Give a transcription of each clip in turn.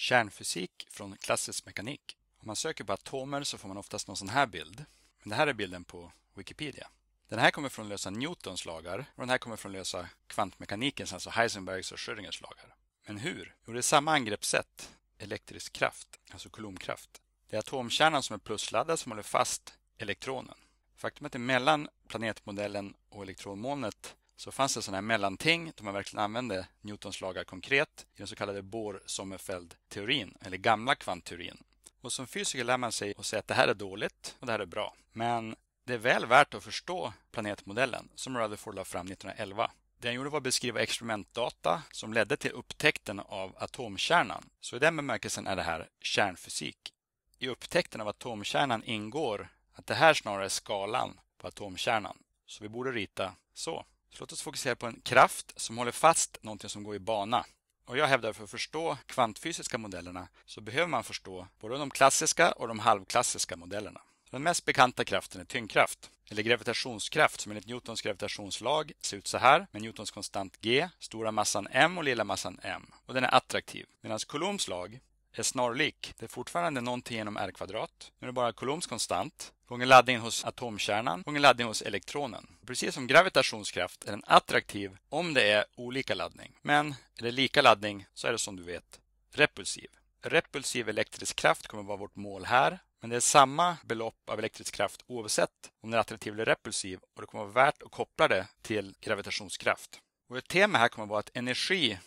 Kärnfysik från klassisk mekanik. Om man söker på atomer så får man oftast någon sån här bild. Men det här är bilden på Wikipedia. Den här kommer från att lösa Newtons lagar och den här kommer från att lösa kvantmekanikens, alltså Heisenbergs och Schrödingers lagar. Men hur? Jo, det är samma angreppssätt, elektrisk kraft, alltså Coulombkraft. Det är atomkärnan som är plusladdad som håller fast elektronen. Faktum är att det är mellan planetmodellen och elektronmolnet så fanns det sådana här mellanting där man verkligen använde Newtons lagar konkret i den så kallade Bohr-Sommerfeld-teorin, eller gamla kvantteorin. Och som fysiker lär man sig att säga att det här är dåligt och det här är bra. Men det är väl värt att förstå planetmodellen som Rutherford la fram 1911. Det han gjorde var att beskriva experimentdata som ledde till upptäckten av atomkärnan. Så i den bemärkelsen är det här kärnfysik. I upptäckten av atomkärnan ingår att det här snarare är skalan på atomkärnan. Så vi borde rita så. Så låt oss fokusera på en kraft som håller fast någonting som går i bana. Och jag hävdar att för att förstå kvantfysiska modellerna så behöver man förstå både de klassiska och de halvklassiska modellerna. Den mest bekanta kraften är tyngdkraft, eller gravitationskraft som enligt Newtons gravitationslag ser ut så här med Newtons konstant g, stora massan m och lilla massan m. Och den är attraktiv. Medan Coulombs lag är snarlik. Det är fortfarande någonting genom R kvadrat. Nu är det bara Coulombs konstant gånger laddningen hos atomkärnan gånger laddningen hos elektronen. Precis som gravitationskraft är den attraktiv om det är olika laddning. Men är det lika laddning så är det som du vet repulsiv. Repulsiv elektrisk kraft kommer vara vårt mål här. Men det är samma belopp av elektrisk kraft oavsett om den är attraktiv eller repulsiv och det kommer vara värt att koppla det till gravitationskraft. Ett tema här kommer vara att energi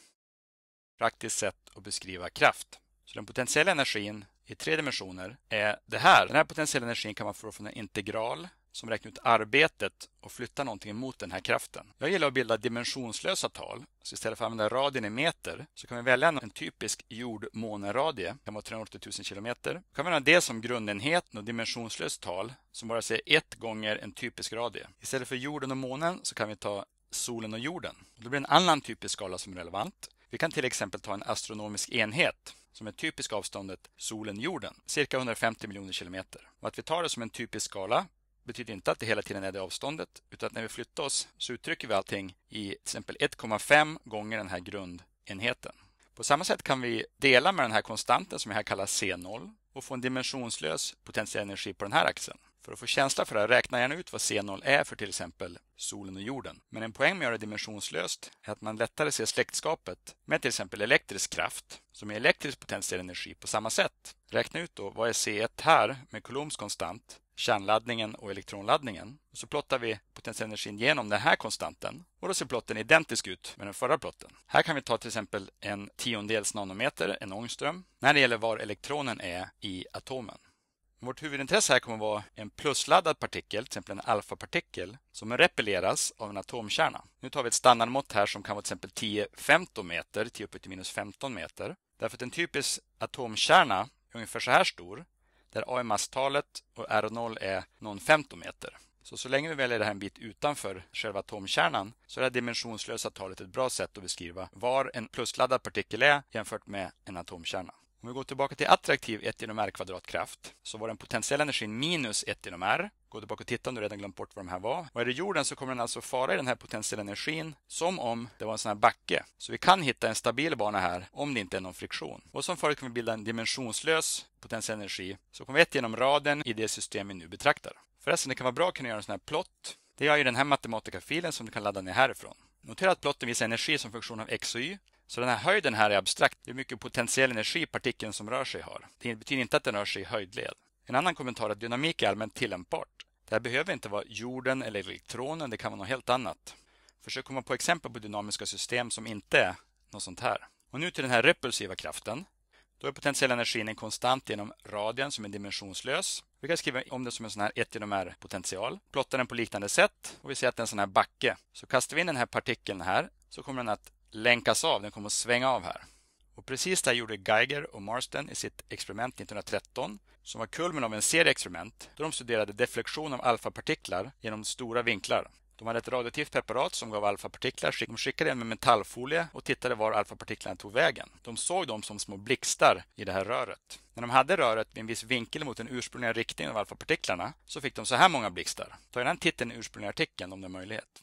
praktiskt sätt att beskriva kraft. Så den potentiella energin i tre dimensioner är det här. Den här potentiella energin kan man få från en integral som räknar ut arbetet och flyttar någonting mot den här kraften. Jag gillar att bilda dimensionslösa tal. Så istället för att använda radien i meter så kan vi välja en typisk jord-måneradie. Det kan vara 380 000 km. Då kan vi ha det som grundenhet och dimensionslöst tal som bara säger ett gånger en typisk radie. Istället för jorden och månen så kan vi ta solen och jorden. Då blir det en annan typisk skala som är relevant. Vi kan till exempel ta en astronomisk enhet som är typiska avståndet solen-jorden, cirka 150 miljoner kilometer. Och att vi tar det som en typisk skala betyder inte att det hela tiden är det avståndet, utan att när vi flyttar oss så uttrycker vi allting i till exempel 1,5 gånger den här grundenheten. På samma sätt kan vi dela med den här konstanten som vi här kallar C0 och få en dimensionslös potentiell energi på den här axeln. För att få känsla för det räkna gärna ut vad C0 är för till exempel solen och jorden. Men en poäng med att göra det dimensionslöst är att man lättare ser släktskapet med till exempel elektrisk kraft, som är elektrisk potentiell energi på samma sätt. Räkna ut då vad är C1 här med Coulombs konstant, kärnladdningen och elektronladdningen. så plottar vi potentiell energin genom den här konstanten och då ser plotten identisk ut med den förra plotten. Här kan vi ta till exempel en tiondels nanometer, en ångström, när det gäller var elektronen är i atomen. Vårt huvudintresse här kommer att vara en plusladdad partikel, till exempel en alfapartikel, som repelleras av en atomkärna. Nu tar vi ett standardmått här som kan vara till exempel 10 15 meter, 10 upp till minus 15 meter. Därför att en typisk atomkärna är ungefär så här stor, där A är masstalet och R0 är någon 15 meter. Så, så länge vi väljer det här en bit utanför själva atomkärnan så är det dimensionslösa talet ett bra sätt att beskriva var en plusladdad partikel är jämfört med en atomkärna. Om vi går tillbaka till attraktiv 1 genom r kvadratkraft så var den potentiella energin minus 1 genom r. Gå tillbaka och titta om du redan glömt bort vad de här var. Och är det jorden så kommer den alltså fara i den här potentiella energin som om det var en sån här backe. Så vi kan hitta en stabil bana här om det inte är någon friktion. Och som förut kan vi bilda en dimensionslös potentiell energi så kommer vi ett genom raden i det system vi nu betraktar. Förresten, det kan vara bra att kunna göra en sån här plott. Det gör ju den här matematikafilen som du kan ladda ner härifrån. Notera att plotten visar energi som funktion av x och y så den här höjden här är abstrakt. Det är mycket potentiell energi partikeln som rör sig har. Det betyder inte att den rör sig i höjdled. En annan kommentar är att dynamik är allmänt tillämpbart. Det här behöver inte vara jorden eller elektronen, det kan vara något helt annat. Försök komma på exempel på dynamiska system som inte är något sånt här. Och nu till den här repulsiva kraften. Då är potentiell energin en konstant genom radien som är dimensionslös. Vi kan skriva om det som en sån här r potential. Plotta den på liknande sätt och vi ser att det är en sån här backe. Så kastar vi in den här partikeln här så kommer den att länkas av, den kommer att svänga av här. Och precis det här gjorde Geiger och Marsden i sitt experiment 1913 som var kulmen av en serie experiment där de studerade deflektion av alfapartiklar genom stora vinklar. De hade ett radioaktivt preparat som gav alfapartiklar. De skickade den med metallfolie och tittade var alfapartiklarna tog vägen. De såg dem som små blixtar i det här röret. När de hade röret vid en viss vinkel mot den ursprungliga riktningen av alfapartiklarna så fick de så här många blixtar. Ta gärna en titt i den ursprungliga artikeln om det är möjlighet.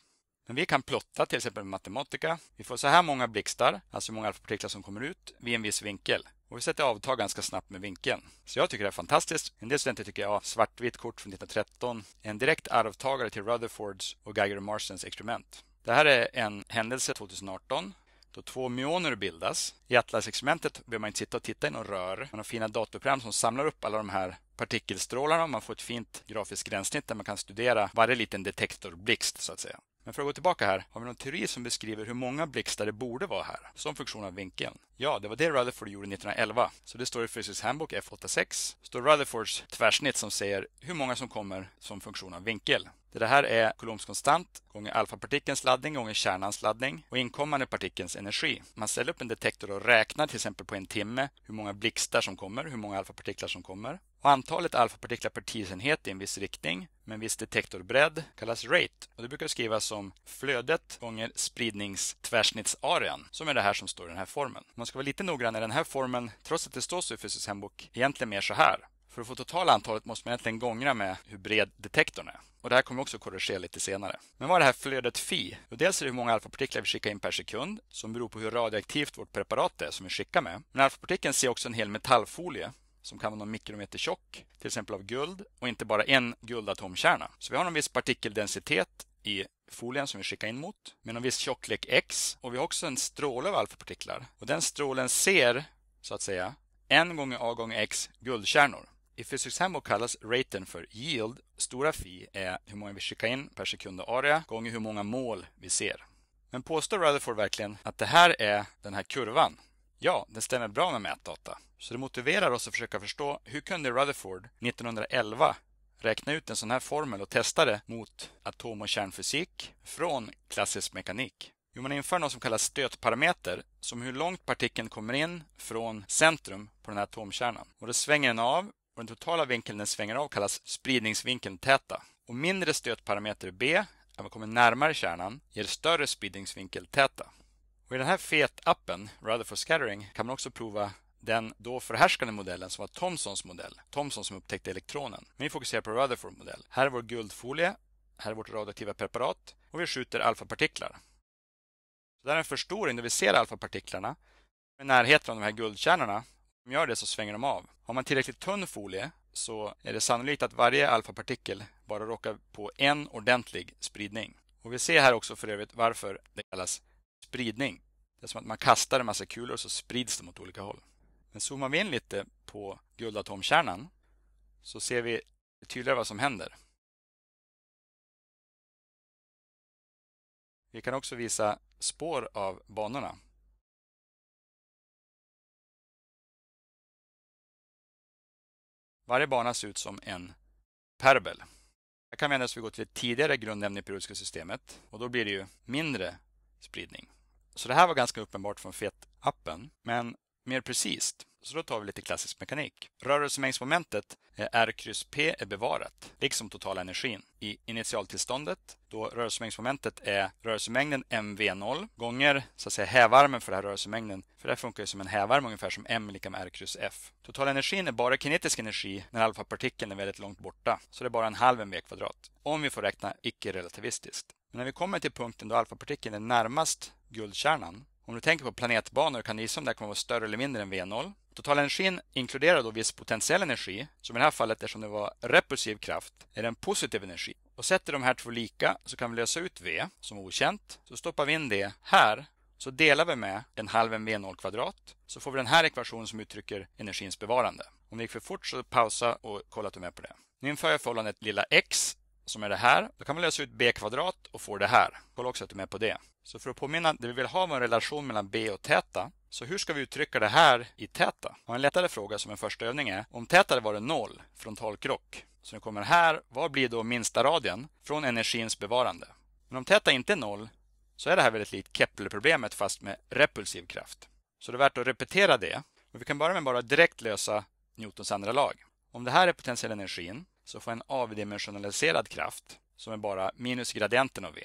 Men vi kan plotta till exempel med Matematica. Vi får så här många blixtar, alltså hur många alfapartiklar som kommer ut vid en viss vinkel. Och vi sätter avtag ganska snabbt med vinkeln. Så jag tycker det är fantastiskt. En del studenter tycker ja, svartvitt kort från 1913. En direkt arvtagare till Rutherfords och Geiger och Marstons experiment. Det här är en händelse 2018 då två myoner bildas. I Atlas-experimentet behöver man inte sitta och titta i någon rör. Man har fina datorprogram som samlar upp alla de här partikelstrålarna. Man får ett fint grafiskt gränssnitt där man kan studera varje liten detektorblixt så att säga. Men för att gå tillbaka här, har vi någon teori som beskriver hur många blixtar det borde vara här, som funktion av vinkeln? Ja, det var det Rutherford gjorde 1911, så det står i Physics Handbook F86. står Rutherfords tvärsnitt som säger hur många som kommer som funktion av vinkel. Det här är Coulombs konstant gånger alfapartikelns laddning gånger kärnans laddning och inkommande partikelns energi. Man ställer upp en detektor och räknar till exempel på en timme hur många blixtar som kommer, hur många alfapartiklar som kommer. Och antalet alfapartiklar per tidsenhet i en viss riktning med en viss detektorbredd kallas rate. Och det brukar skrivas som flödet gånger spridningstvärsnittsarean, som är det här som står i den här formeln. Man ska vara lite noggrann i den här formeln, trots att det står så i fysisk hembok, egentligen mer så här. För att få totala antalet måste man egentligen gångra med hur bred detektorn är. Och det här kommer vi också korrigera lite senare. Men vad är det här flödet Fi? Jo, dels är det hur många alfapartiklar vi skickar in per sekund som beror på hur radioaktivt vårt preparat är som vi skickar med. Men alfapartikeln ser också en hel metallfolie som kan vara någon mikrometer tjock, till exempel av guld, och inte bara en guldatomkärna. Så vi har en viss partikeldensitet i folien som vi skickar in mot med en viss tjocklek X och vi har också en stråle av alfapartiklar. Och den strålen ser, så att säga, en gånger A gånger X guldkärnor. I Physics Handbook kallas raten för yield. Stora fi är hur många vi skickar in per sekund och area gånger hur många mål vi ser. Men påstår Rutherford verkligen att det här är den här kurvan Ja, det stämmer bra med mätdata. Så det motiverar oss att försöka förstå hur kunde Rutherford 1911 räkna ut en sån här formel och testa det mot atom och kärnfysik från klassisk mekanik. Jo, man inför något som kallas stötparameter, som hur långt partikeln kommer in från centrum på den här atomkärnan. Och då svänger den av och den totala vinkeln den svänger av kallas spridningsvinkeln täta. Och mindre stötparameter B, när man kommer närmare kärnan, ger större spridningsvinkel täta. Och I den här FET-appen, Rutherford Scattering, kan man också prova den då förhärskande modellen som var Thomsons modell. Thomson som upptäckte elektronen. Men vi fokuserar på Rutherford modell. Här är vår guldfolie. Här är vårt radioaktiva preparat och vi skjuter alfapartiklar. Så där är en förstoring där vi ser alfapartiklarna i närheten av de här guldkärnorna. Om de gör det så svänger de av. Har man tillräckligt tunn folie så är det sannolikt att varje alfapartikel bara råkar på en ordentlig spridning. Och Vi ser här också för övrigt varför det kallas spridning. Det är som att man kastar en massa kulor och så sprids de åt olika håll. Men zoomar vi in lite på guldatomkärnan så ser vi tydligare vad som händer. Vi kan också visa spår av banorna. Varje bana ser ut som en perbel. Här kan vi ändå gå till ett tidigare grundämne i periodiska systemet och då blir det ju mindre spridning. Så det här var ganska uppenbart från FET-appen, men mer precis. Så då tar vi lite klassisk mekanik. Rörelsemängdsmomentet eh, R kryss P är bevarat, liksom totala energin. I initialtillståndet, då rörelsemängdsmomentet är rörelsemängden mv0 gånger så att säga, hävarmen för den här rörelsemängden, för det här funkar ju som en hävarm ungefär som m lika med R kryss F. energin är bara kinetisk energi när alfapartikeln är väldigt långt borta, så det är bara en halv mv kvadrat, om vi får räkna icke-relativistiskt. Men när vi kommer till punkten då alfapartikeln är närmast guldkärnan. Om du tänker på planetbanor kan du gissa om det här kommer vara större eller mindre än V0. Totalenergin inkluderar då viss potentiell energi, som i det här fallet eftersom det var repulsiv kraft, är det en positiv energi. Och sätter de här två lika så kan vi lösa ut V som okänt. Så stoppar vi in det här så delar vi med en halv V0 kvadrat så får vi den här ekvationen som uttrycker energins bevarande. Om det gick för fort så pausa och kolla att du är med på det. Nu inför jag förhållandet lilla x som är det här. Då kan man lösa ut b kvadrat och få det här. Kolla också att du är med på det. Så för att påminna, det vi vill ha var en relation mellan b och täta. Så hur ska vi uttrycka det här i täta? Och en lättare fråga som en första övning är, om täta var varit noll, frontalkrock, så nu kommer här, vad blir då minsta radien från energins bevarande? Men om täta inte är noll, så är det här väldigt likt Kepler-problemet fast med repulsiv kraft. Så det är värt att repetera det. Och vi kan börja med bara direkt lösa Newtons andra lag. Om det här är potentiell energin så får jag en avdimensionaliserad kraft som är bara minus gradienten av V.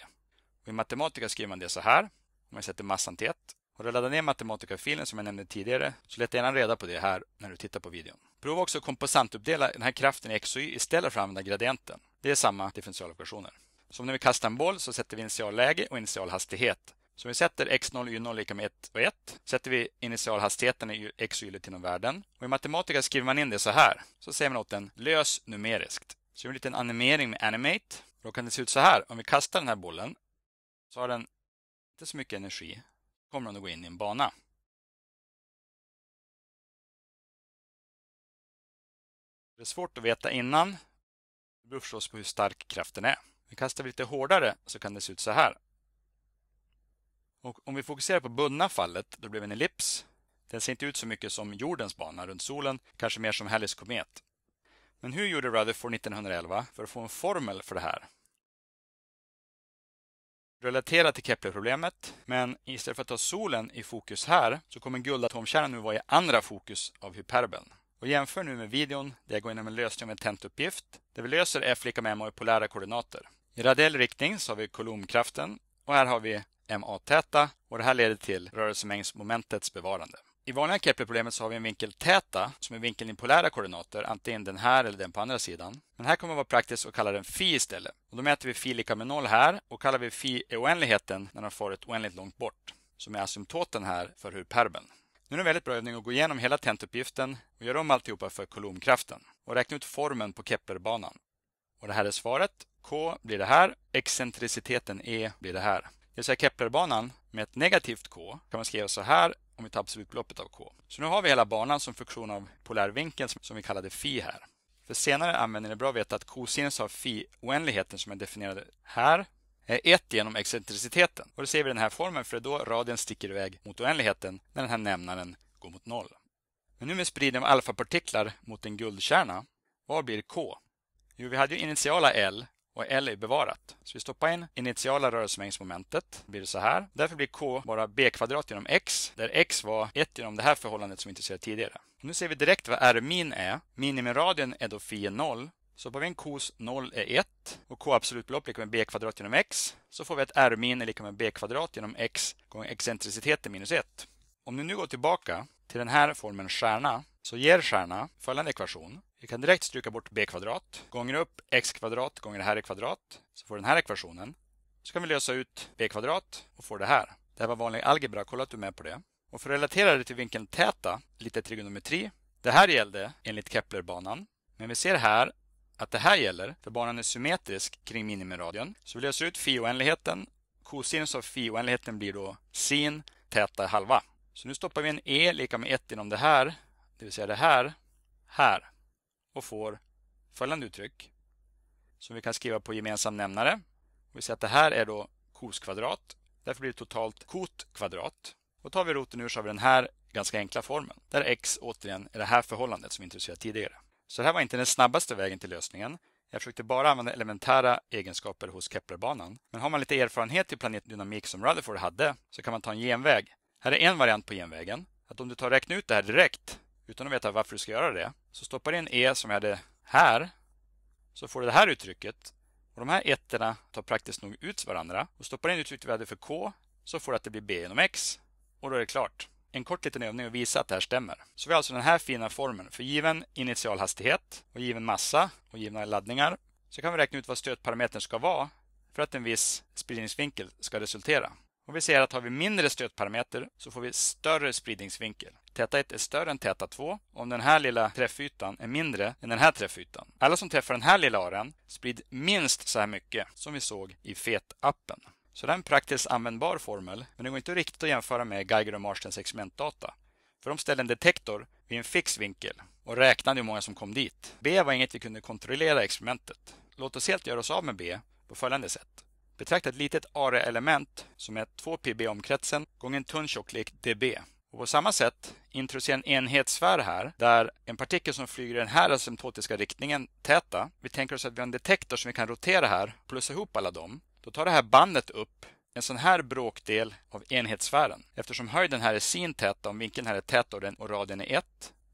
Och I Mathematica skriver man det så här, om jag sätter massan till 1. Har du laddat ner Mathematica-filen som jag nämnde tidigare, så leta gärna reda på det här när du tittar på videon. Prova också att komposantuppdela den här kraften i x och y istället för att använda gradienten. Det är samma differentialekvationer. Som när vi kastar en boll så sätter vi initialläge och initialhastighet så vi sätter x0, y0 lika med 1 och 1. Sätter vi initialhastigheten i x och y-let inom världen. Och I matematika skriver man in det så här. Så säger man åt den lös numeriskt. Så gör vi en liten animering med animate. Då kan det se ut så här. Om vi kastar den här bollen så har den inte så mycket energi. Då kommer den att gå in i en bana. Det är svårt att veta innan. Det beror förstås på hur stark kraften är. Vi kastar vi lite hårdare så kan det se ut så här. Och om vi fokuserar på bundna fallet, då blev det en ellips. Den ser inte ut så mycket som jordens bana runt solen, kanske mer som Halleys komet. Men hur gjorde Rutherford 1911 för att få en formel för det här? Relatera till Kepler-problemet, men istället för att ta solen i fokus här så kommer guldatomkärnan nu vara i andra fokus av hyperbeln. Och jämför nu med videon där jag går igenom en lösning av en tentuppgift där vi löser f lika med m i polära koordinater. I radiell riktning så har vi kolumnkraften och här har vi MA-täta och det här leder till rörelsemängdsmomentets bevarande. I vanliga Kepler-problemet så har vi en vinkel täta som är vinkeln i polära koordinater, antingen den här eller den på andra sidan. Men här kommer det vara praktiskt att kalla den fi istället. Och då mäter vi fi lika med noll här och kallar vi fi i oändligheten när den farit oändligt långt bort, som är asymptoten här för hur Nu är det en väldigt bra övning att gå igenom hela tentuppgiften och göra om alltihopa för kolumnkraften och räkna ut formen på Keplerbanan. Och det här är svaret. K blir det här, excentriciteten E blir det här det vill säga Keplerbanan med ett negativt k kan man skriva så här om vi tar absolutbeloppet av k. Så nu har vi hela banan som funktion av polärvinkeln som vi kallade Fi. här. För senare användning är det bra att veta att kosinus av fi oändligheten som är definierad här är eh, 1 genom excentriciteten. Och det ser vi i den här formen för det är då radien sticker iväg mot oändligheten när den här nämnaren går mot noll. Men nu med spridning av alfapartiklar mot en guldkärna, vad blir k? Jo, vi hade ju initiala L och L är bevarat. Så vi stoppar in initiala rörelsemängdsmomentet. Blir det så här. Därför blir K bara B kvadrat genom X, där X var 1 genom det här förhållandet som vi intresserade tidigare. Nu ser vi direkt vad R min är. Minimiradien är då phi 0. Så på vi en kos 0 är 1 och k absolutbelopp lika med b kvadrat genom x så får vi att r min är lika med b kvadrat genom x gånger excentriciteten minus 1. Om ni nu går tillbaka till den här formen stjärna så ger stjärna följande ekvation. Vi kan direkt stryka bort b kvadrat, gånger upp x kvadrat gånger det här i kvadrat. Så får den här ekvationen. Så kan vi lösa ut b kvadrat och får det här. Det här var vanlig algebra, kolla att du är med på det. Och för att relatera det till vinkeln täta, lite trigonometri. Det här gällde enligt Keplerbanan. Men vi ser här att det här gäller, för banan är symmetrisk kring minimiradien. Så vi löser ut fi-oändligheten. Cosinus av fi-oändligheten blir då sin täta halva. Så nu stoppar vi en e lika med 1 inom det här, det vill säga det här, här och får följande uttryck som vi kan skriva på gemensam nämnare. Vi säger att det här är då kos kvadrat. Därför blir det totalt kot kvadrat. Och tar vi roten ur så har vi den här ganska enkla formeln. Där x återigen är det här förhållandet som vi introducerade tidigare. Så det här var inte den snabbaste vägen till lösningen. Jag försökte bara använda elementära egenskaper hos Keplerbanan. Men har man lite erfarenhet i planetdynamik som Rutherford hade så kan man ta en genväg. Här är en variant på genvägen. Att om du tar och räknar ut det här direkt utan att veta varför du ska göra det. Så stoppar du in e som jag hade här, så får du det här uttrycket. Och De här ettorna tar praktiskt nog ut varandra. Och Stoppar in uttrycket vi hade för k, så får du att det blir b genom x. Och då är det klart. En kort liten övning att visa att det här stämmer. Så vi har alltså den här fina formeln. För given initialhastighet, och given massa och givna laddningar så kan vi räkna ut vad stötparametern ska vara för att en viss spridningsvinkel ska resultera. Och vi ser att har vi mindre stötparameter så får vi större spridningsvinkel. Täta 1 är större än täta 2 om den här lilla träffytan är mindre än den här träffytan. Alla som träffar den här lilla aren sprid minst så här mycket som vi såg i FET-appen. Så det är en praktiskt användbar formel, men det går inte riktigt att jämföra med Geiger och Marstens experimentdata. För de ställde en detektor vid en fix vinkel och räknade hur många som kom dit. B var inget vi kunde kontrollera i experimentet. Låt oss helt göra oss av med B på följande sätt. Betrakta ett litet ARE-element som är 2 pb omkretsen gånger en tunn tjocklek dB och på samma sätt introducerar en enhetssfär här där en partikel som flyger i den här asymptotiska riktningen, täta. Vi tänker oss att vi har en detektor som vi kan rotera här, plussa ihop alla dem. Då tar det här bandet upp en sån här bråkdel av enhetssfären. Eftersom höjden här är sin täta, om vinkeln här är tät och, den, och radien är 1,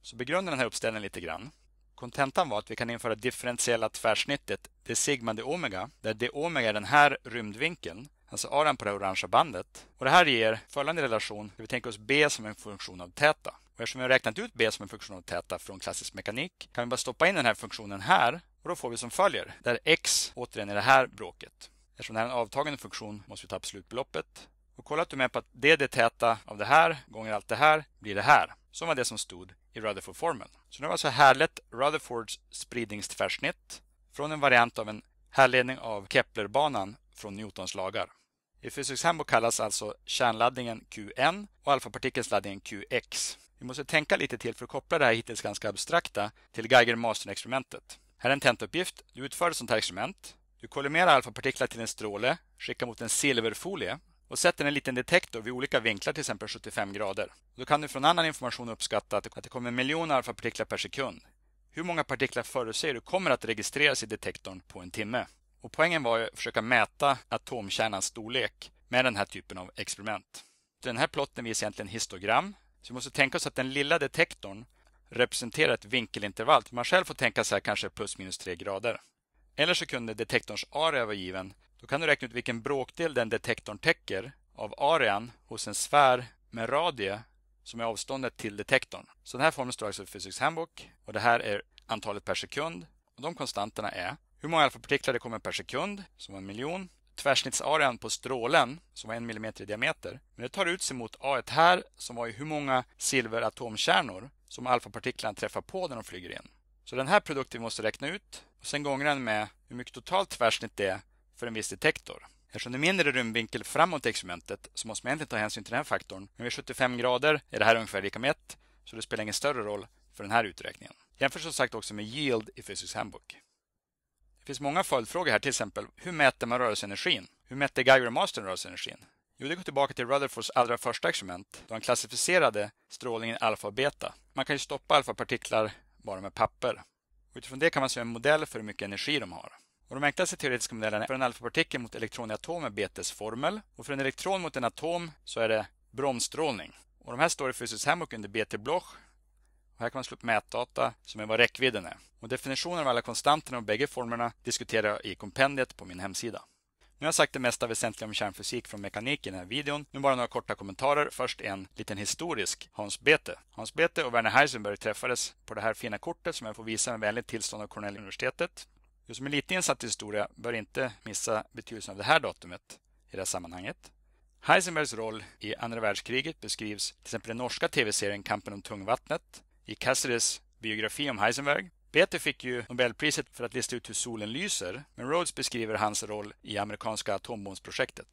så begrundar den här uppställningen lite grann. Kontentan var att vi kan införa differentiella tvärsnittet, det sigma, det omega, där det omega är den här rymdvinkeln alltså aran på det orangea bandet. Och det här ger följande relation där vi tänker oss b som en funktion av täta. Och eftersom vi har räknat ut b som en funktion av täta från klassisk mekanik kan vi bara stoppa in den här funktionen här och då får vi som följer, där x återigen är det här bråket. Eftersom det här är en avtagande funktion måste vi ta slutbeloppet. Och kolla att du är med på att d det täta av det här gånger allt det här blir det här. Som var det som stod i Rutherford-formeln. Så nu har vi alltså härlett Rutherfords spridningstvärsnitt från en variant av en härledning av Keplerbanan från Newtons lagar. I fysisk sambo kallas alltså kärnladdningen Qn och alfapartikelns laddning Qx. Vi måste tänka lite till för att koppla det här hittills ganska abstrakta till Geiger-Masterton-experimentet. Här är en tentauppgift. Du utför ett sånt här experiment. Du kollimerar alfapartiklar till en stråle, skickar mot en silverfolie och sätter en liten detektor vid olika vinklar, till exempel 75 grader. Då kan du från annan information uppskatta att det kommer miljoner alfapartiklar per sekund. Hur många partiklar förutser du kommer att registreras i detektorn på en timme? Och poängen var att försöka mäta atomkärnans storlek med den här typen av experiment. Den här plotten visar egentligen histogram. Så vi måste tänka oss att den lilla detektorn representerar ett vinkelintervall. Man själv får tänka sig kanske plus minus 3 grader. Eller så kunde detektorns area vara given. Då kan du räkna ut vilken bråkdel den detektorn täcker av arean hos en sfär med radie som är avståndet till detektorn. Så den här formeln står alltså i Physics Handbook och det här är antalet per sekund. Och de konstanterna är hur många alfapartiklar det kommer per sekund, som var en miljon. Tvärsnittsarean på strålen, som var en millimeter i diameter. Men det tar ut sig mot A1 här, som var ju hur många silveratomkärnor som alfapartiklarna träffar på när de flyger in. Så den här produkten vi måste räkna ut och sen gånger den med hur mycket totalt tvärsnitt det är för en viss detektor. Eftersom det är mindre rymdvinkel framåt i experimentet så måste man egentligen ta hänsyn till den här faktorn. Men vid 75 grader är det här ungefär lika med 1 så det spelar ingen större roll för den här uträkningen. Jämför som sagt också med yield i Physics Handbook. Det finns många följdfrågor här, till exempel hur mäter man rörelseenergin? Hur mätte Geiger och Marston rörelseenergin? Jo, det går tillbaka till Rutherfords allra första experiment då han klassificerade strålningen alfa och beta. Man kan ju stoppa alfapartiklar bara med papper. Utifrån det kan man se en modell för hur mycket energi de har. Och de enklaste teoretiska modellerna är för en alfapartikel mot elektron i atom med Betes formel och för en elektron mot en atom så är det bromsstrålning. Och de här står i Physics Hammock under BT Bloch här kan man slå upp mätdata som är vad räckvidden är. Och definitionen av alla konstanterna och bägge formerna diskuterar jag i kompendiet på min hemsida. Nu har jag sagt det mesta väsentliga om kärnfysik från mekanik i den här videon. Nu bara några korta kommentarer. Först en liten historisk Hans Bethe. Hans Bethe och Werner Heisenberg träffades på det här fina kortet som jag får visa med vänligt tillstånd av Cornell-universitetet. Du som är lite insatt i historia bör inte missa betydelsen av det här datumet i det här sammanhanget. Heisenbergs roll i andra världskriget beskrivs till exempel i den norska tv-serien Kampen om tungvattnet i Cáceres biografi om Heisenberg. Peter fick ju Nobelpriset för att lista ut hur solen lyser, men Rhodes beskriver hans roll i amerikanska atombombsprojektet.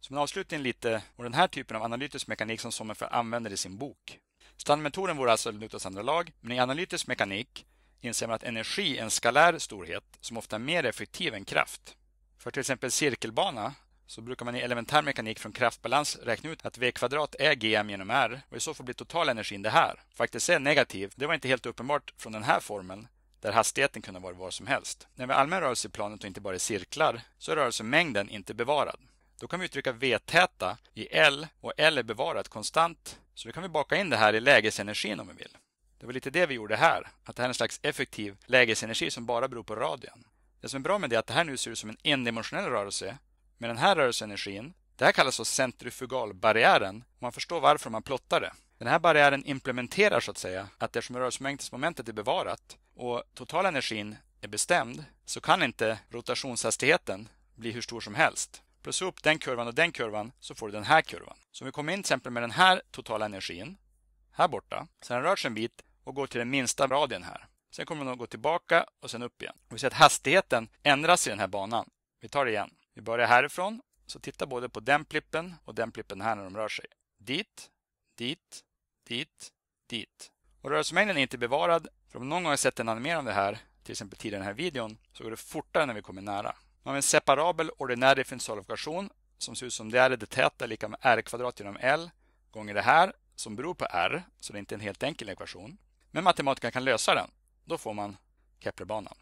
Som en avslutning lite om den här typen av analytisk mekanik som Sommerfeld använder i sin bok. Standardmetoden vore alltså Luthers andra lag, men i analytisk mekanik inser man att energi är en skalär storhet som ofta är mer effektiv än kraft. För till exempel cirkelbana så brukar man i elementär mekanik från kraftbalans räkna ut att V kvadrat är GM genom R och i så fall blir totalenergin det här. Faktiskt är negativ. Det var inte helt uppenbart från den här formeln där hastigheten kunde vara vad som helst. När vi har allmän rörelse i planet och inte bara i cirklar så är rörelsemängden inte bevarad. Då kan vi uttrycka V-täta i L och L är bevarat konstant så då kan vi baka in det här i lägesenergin om vi vill. Det var lite det vi gjorde här, att det här är en slags effektiv lägesenergi som bara beror på radien. Det som är bra med det är att det här nu ser ut som en endimensionell rörelse med den här rörelseenergin. Det här kallas för centrifugalbarriären. Man förstår varför man plottar det. Den här barriären implementerar så att säga att eftersom rörelsemängdsmomentet är bevarat och totalenergin är bestämd så kan inte rotationshastigheten bli hur stor som helst. Plus upp den kurvan och den kurvan så får du den här kurvan. Så om vi kommer in till exempel med den här totala energin här borta. Sen rör sig en bit och går till den minsta radien här. Sen kommer den att gå tillbaka och sen upp igen. Och vi ser att hastigheten ändras i den här banan. Vi tar det igen. Vi börjar härifrån. Så titta både på den plippen och den plippen här när de rör sig. Dit, dit, dit, dit. Och rörelsemängden är inte bevarad. För om någon gång har sett en animering av det här, till exempel tidigare i den här videon, så går det fortare när vi kommer nära. Man har en separabel ordinär differentialokation som ser ut som det är, det täta lika med r kvadrat genom l gånger det här som beror på r, så det är inte en helt enkel ekvation. Men matematikerna kan lösa den. Då får man Keplerbanan.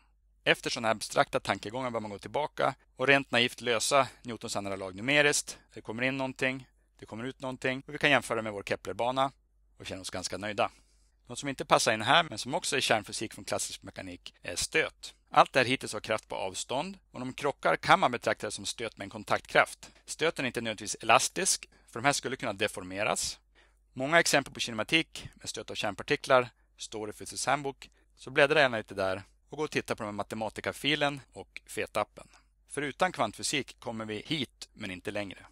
Efter sådana abstrakta tankegångar bör man gå tillbaka och rent naivt lösa Newtons andra lag numeriskt. Det kommer in någonting, det kommer ut någonting och vi kan jämföra med vår Keplerbana och känna oss ganska nöjda. Något som inte passar in här, men som också är kärnfysik från klassisk mekanik, är stöt. Allt det här hittills har kraft på avstånd och de krockar kan man betrakta det som stöt med en kontaktkraft. Stöten är inte nödvändigtvis elastisk, för de här skulle kunna deformeras. Många exempel på kinematik med stöt av kärnpartiklar står i Fysisk handbok så bläddra gärna lite där och gå och titta på den här mathematica och fetappen. För utan kvantfysik kommer vi hit men inte längre.